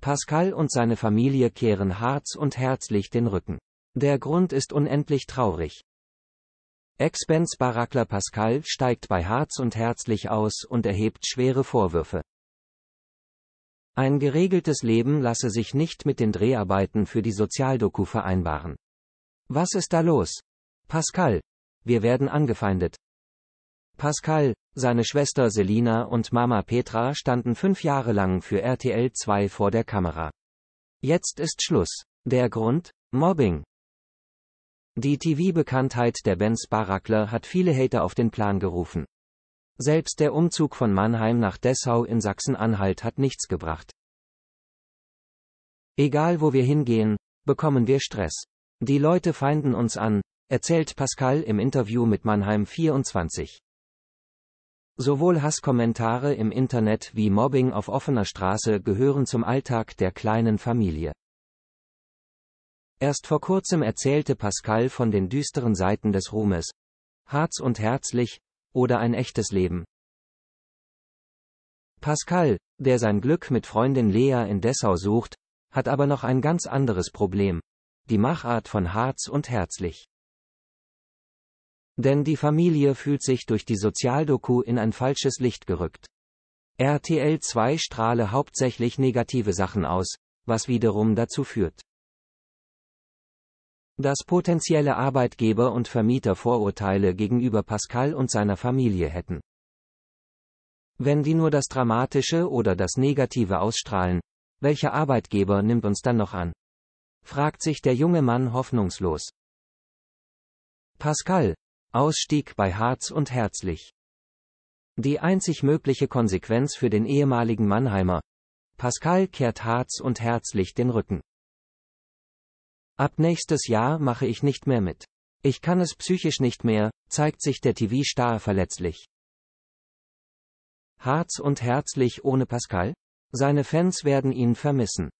Pascal und seine Familie kehren Harz und herzlich den Rücken. Der Grund ist unendlich traurig. Expense-Barackler Pascal steigt bei Harz und herzlich aus und erhebt schwere Vorwürfe. Ein geregeltes Leben lasse sich nicht mit den Dreharbeiten für die Sozialdoku vereinbaren. Was ist da los? Pascal, wir werden angefeindet. Pascal, seine Schwester Selina und Mama Petra standen fünf Jahre lang für RTL 2 vor der Kamera. Jetzt ist Schluss. Der Grund? Mobbing. Die TV-Bekanntheit der Benz Barakler hat viele Hater auf den Plan gerufen. Selbst der Umzug von Mannheim nach Dessau in Sachsen-Anhalt hat nichts gebracht. Egal wo wir hingehen, bekommen wir Stress. Die Leute feinden uns an, erzählt Pascal im Interview mit Mannheim 24. Sowohl Hasskommentare im Internet wie Mobbing auf offener Straße gehören zum Alltag der kleinen Familie. Erst vor kurzem erzählte Pascal von den düsteren Seiten des Ruhmes. Harz und herzlich, oder ein echtes Leben. Pascal, der sein Glück mit Freundin Lea in Dessau sucht, hat aber noch ein ganz anderes Problem. Die Machart von Harz und herzlich. Denn die Familie fühlt sich durch die Sozialdoku in ein falsches Licht gerückt. RTL 2 strahle hauptsächlich negative Sachen aus, was wiederum dazu führt, dass potenzielle Arbeitgeber und Vermieter Vorurteile gegenüber Pascal und seiner Familie hätten. Wenn die nur das Dramatische oder das Negative ausstrahlen, welcher Arbeitgeber nimmt uns dann noch an? fragt sich der junge Mann hoffnungslos. Pascal, Ausstieg bei Harz und Herzlich. Die einzig mögliche Konsequenz für den ehemaligen Mannheimer. Pascal kehrt Harz und Herzlich den Rücken. Ab nächstes Jahr mache ich nicht mehr mit. Ich kann es psychisch nicht mehr, zeigt sich der TV-Star verletzlich. Harz und Herzlich ohne Pascal? Seine Fans werden ihn vermissen.